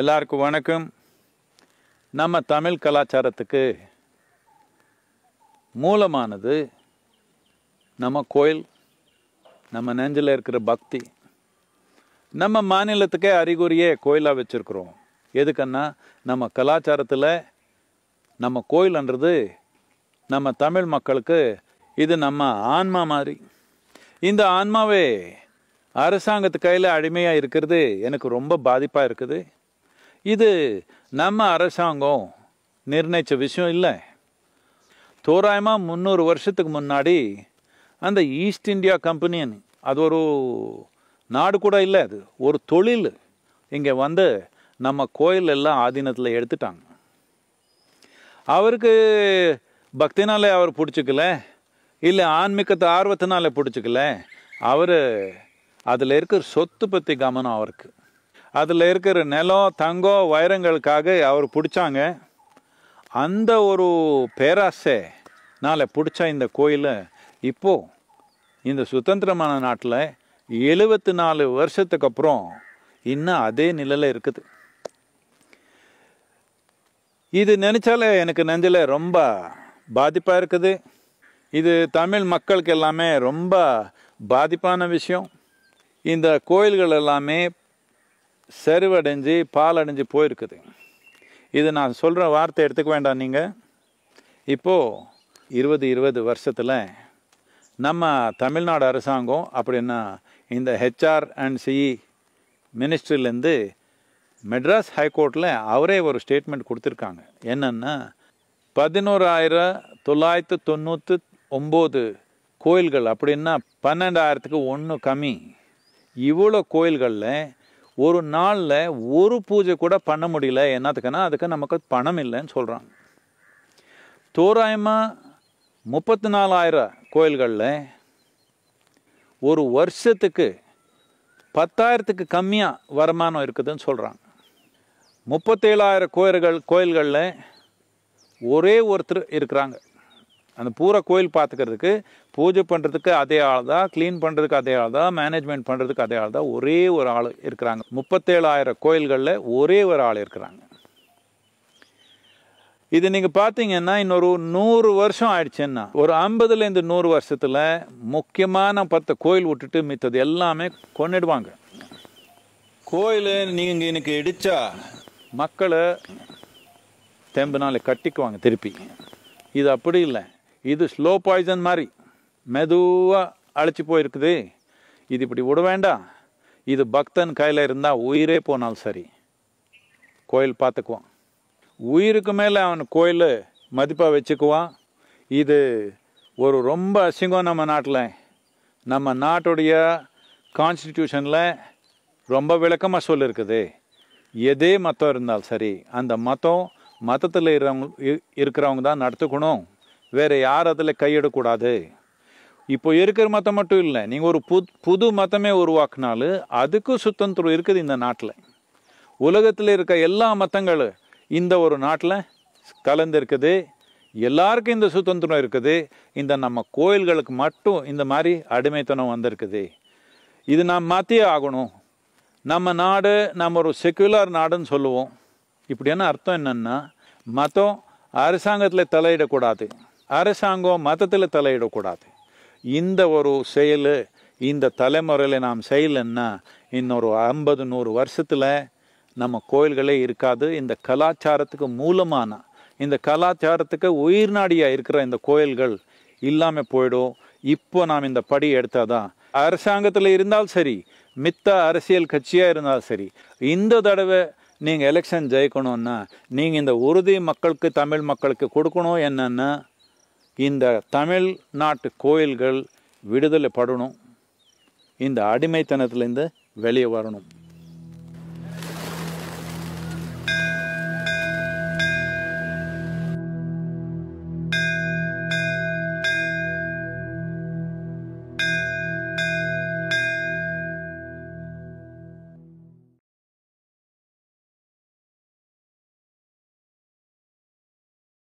எல்லாருக்கும் வணக்கம் நம்ம தமிழ் கலாச்சாரத்துக்கு மூலமானது நம்ம கோயில் நம்ம நெஞ்சில் இருக்கிற பக்தி நம்ம மாநிலத்துக்கே அறிகுறியே கோயிலாக வச்சுருக்குறோம் எதுக்குன்னா நம்ம கலாச்சாரத்தில் நம்ம கோயில்ன்றது நம்ம தமிழ் மக்களுக்கு இது நம்ம ஆன்மா மாதிரி இந்த ஆன்மாவே அரசாங்கத்து கையில் அடிமையாக இருக்கிறது எனக்கு ரொம்ப பாதிப்பாக இருக்குது இது நம்ம அரசாங்கம் நிர்ணயித்த விஷயம் இல்லை தோராயமாக முந்நூறு வருஷத்துக்கு முன்னாடி அந்த ஈஸ்ட் இந்தியா கம்பெனின்னு அது ஒரு நாடு கூட இல்லை அது ஒரு தொழில் இங்கே வந்து நம்ம கோயில் எல்லாம் ஆதீனத்தில் எடுத்துட்டாங்க அவருக்கு பக்தினாலே அவர் பிடிச்சிக்கல இல்லை ஆன்மீகத்தை ஆர்வத்தினாலே பிடிச்சிக்கல அவர் அதில் இருக்கிற சொத்து பற்றி கவனம் அவருக்கு அதில் இருக்கிற நிலம் தங்கம் வைரங்களுக்காக அவர் பிடிச்சாங்க அந்த ஒரு பேராசை பிடிச்ச இந்த கோயிலை இப்போது இந்த சுதந்திரமான நாட்டில் எழுபத்தி நாலு வருஷத்துக்கு அப்புறம் இன்னும் அதே நிலையில் இருக்குது இது நினச்சாலே எனக்கு நெஞ்சில் ரொம்ப பாதிப்பாக இருக்குது இது தமிழ் மக்களுக்கு எல்லாமே ரொம்ப பாதிப்பான விஷயம் இந்த கோயில்கள் எல்லாமே செருவடைஞ்சு பால் அடைஞ்சு போயிருக்குது இது நான் சொல்கிற வார்த்தை எடுத்துக்க வேண்டாம் நீங்கள் இப்போது இருபது இருபது வருஷத்தில் நம்ம தமிழ்நாடு அரசாங்கம் அப்படின்னா இந்த ஹெச்ஆர் அண்ட் சிஇ மினிஸ்ட்ரிலேருந்து மெட்ராஸ் ஹைகோர்ட்டில் அவரே ஒரு ஸ்டேட்மெண்ட் கொடுத்துருக்காங்க என்னென்னா பதினோராயிரம் தொள்ளாயிரத்து தொண்ணூற்று ஒம்பது கோயில்கள் அப்படின்னா பன்னெண்டாயிரத்துக்கு ஒன்று கம்மி இவ்வளோ கோயில்களில் ஒரு நாளில் ஒரு பூஜை கூட பண்ண முடியல என்னத்துக்குன்னா அதுக்கு நமக்கு பணம் இல்லைன்னு சொல்கிறாங்க தோராயமாக முப்பத்தி நாலாயிரம் கோயில்களில் ஒரு வருஷத்துக்கு பத்தாயிரத்துக்கு கம்மியாக வருமானம் இருக்குதுன்னு சொல்கிறாங்க முப்பத்தேழாயிரம் கோயில்கள் கோயில்களில் ஒரே ஒருத்தர் இருக்கிறாங்க அந்த பூரா கோயில் பார்த்துக்கிறதுக்கு பூஜை பண்ணுறதுக்கு அதே ஆள் தான் க்ளீன் பண்ணுறதுக்கு அதே ஆள் தான் மேனேஜ்மெண்ட் பண்ணுறதுக்கு அதே ஆள் தான் ஒரே ஒரு ஆள் இருக்கிறாங்க முப்பத்தேழாயிரம் கோயில்களில் ஒரே ஒரு ஆள் இருக்கிறாங்க இது நீங்கள் பார்த்தீங்கன்னா இன்னொரு நூறு வருஷம் ஆயிடுச்சுன்னா ஒரு ஐம்பதுலேருந்து நூறு வருஷத்தில் முக்கியமான பத்து கோயில் விட்டுட்டு மித்தது எல்லாமே கொண்டுடுவாங்க கோயில் நீங்கள் இன்னைக்கு இடித்தா மக்களை தெம்பு நாளை கட்டிக்குவாங்க திருப்பி இது அப்படி இல்லை இது ஸ்லோ பாய்சன் மாதிரி மெதுவாக அழைச்சி போயிருக்குது இது இப்படி விட வேண்டாம் இது பக்தன் கையில் இருந்தால் உயிரே போனாலும் சரி கோயில் பார்த்துக்குவான் உயிருக்கு மேலே அவன் கோயில் மதிப்பாக வச்சுக்குவான் இது ஒரு ரொம்ப அசிங்கம் நம்ம நாட்டில் நம்ம நாட்டுடைய கான்ஸ்டிடியூஷனில் ரொம்ப விளக்கமாக சொல்லியிருக்குது எதே மதம் இருந்தாலும் சரி அந்த மதம் மதத்தில் இருக்கிறவங்க இருக்கிறவங்க தான் நடத்துக்கணும் வேறு யார் அதில் கையிடக்கூடாது இப்போ இருக்கிற மதம் மட்டும் இல்லை நீங்கள் ஒரு புது புது மதமே உருவாக்குனாலும் அதுக்கும் சுதந்திரம் இருக்குது இந்த நாட்டில் உலகத்தில் இருக்க எல்லா மதங்களும் இந்த ஒரு நாட்டில் கலந்துருக்குது எல்லாருக்கும் இந்த சுதந்திரம் இருக்குது இந்த நம்ம கோயில்களுக்கு மட்டும் இந்த மாதிரி அடிமைத்தனம் வந்திருக்குது இது நாம் மாற்றியே ஆகணும் நம்ம நாடு நம்ம ஒரு செக்யுலர் நாடுன்னு சொல்லுவோம் இப்படியான அர்த்தம் என்னென்னா மதம் அரசாங்கத்தில் தலையிடக்கூடாது அரசாங்கம் மதத்தில் தலையிடக்கூடாது இந்த ஒரு செயல் இந்த தலைமுறையில் நாம் செய்யலைன்னா இன்னொரு ஐம்பது நூறு வருஷத்தில் நம்ம கோயில்களே இருக்காது இந்த கலாச்சாரத்துக்கு மூலமான இந்த கலாச்சாரத்துக்கு உயிர் நாடியாக இருக்கிற இந்த கோயில்கள் இல்லாமல் போயிடும் இப்போ நாம் இந்த படி எடுத்தால் தான் அரசாங்கத்தில் இருந்தாலும் சரி மித்த அரசியல் கட்சியாக இருந்தாலும் சரி இந்த தடவை நீங்கள் எலெக்ஷன் ஜெயிக்கணும்னா நீங்கள் இந்த உறுதி மக்களுக்கு தமிழ் மக்களுக்கு கொடுக்கணும் என்னென்னா இந்த தமிழ்நாட்டு கோயில்கள் விடுதலை படணும் இந்த அடிமைத்தனத்துலேருந்து வெளியே வரணும்